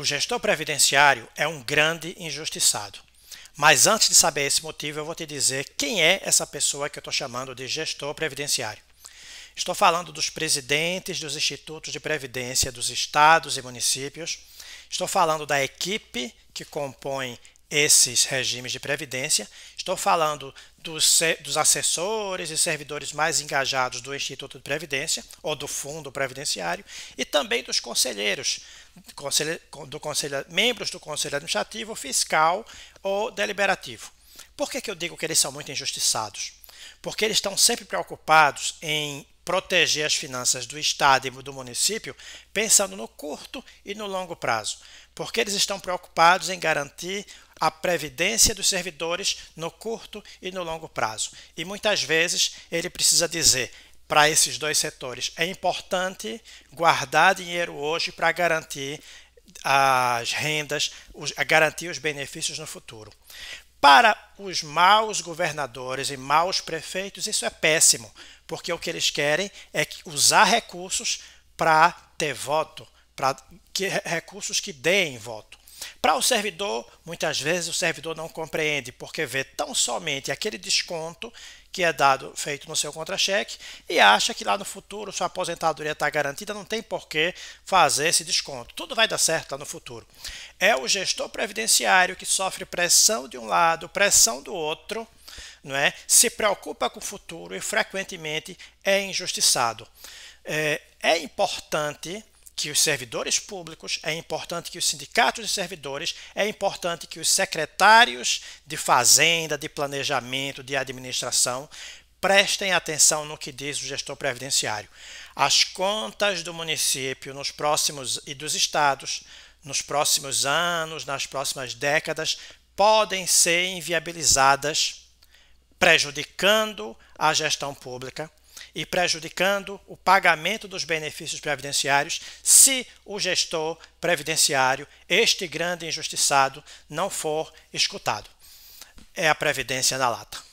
O gestor previdenciário é um grande injustiçado. Mas antes de saber esse motivo, eu vou te dizer quem é essa pessoa que eu estou chamando de gestor previdenciário. Estou falando dos presidentes dos institutos de previdência dos estados e municípios. Estou falando da equipe que compõe esses regimes de previdência. Estou falando dos, dos, assessores e servidores mais engajados do Instituto de Previdência ou do Fundo Previdenciário e também dos conselheiros, do conselho, membros do Conselho Administrativo, Fiscal ou Deliberativo. Por que, que eu digo que eles são muito injustiçados? Porque eles estão sempre preocupados em proteger as finanças do Estado e do município, pensando no curto e no longo prazo, porque eles estão preocupados em garantir a previdência dos servidores no curto e no longo prazo. E muitas vezes ele precisa dizer para esses dois setores: é importante guardar dinheiro hoje para garantir as rendas, os, garantir os benefícios no futuro. Para os maus governadores e maus prefeitos, isso é péssimo, porque o que eles querem é usar recursos para ter voto, para que, recursos que deem voto. Para o servidor, muitas vezes o servidor não compreende porque vê tão somente aquele desconto que é dado feito no seu contra-cheque e acha que lá no futuro sua aposentadoria está garantida, não tem por que fazer esse desconto. Tudo vai dar certo lá no futuro. É o gestor previdenciário que sofre pressão de um lado, pressão do outro, não é? se preocupa com o futuro e frequentemente é injustiçado. É, é importante que os servidores públicos, é importante que os sindicatos de servidores, é importante que os secretários de fazenda, de planejamento, de administração prestem atenção no que diz o gestor previdenciário. As contas do município nos próximos e dos estados nos próximos anos, nas próximas décadas, podem ser inviabilizadas, prejudicando a gestão pública e prejudicando o pagamento dos benefícios previdenciários se o gestor previdenciário, este grande injustiçado, não for escutado. É a previdência na lata.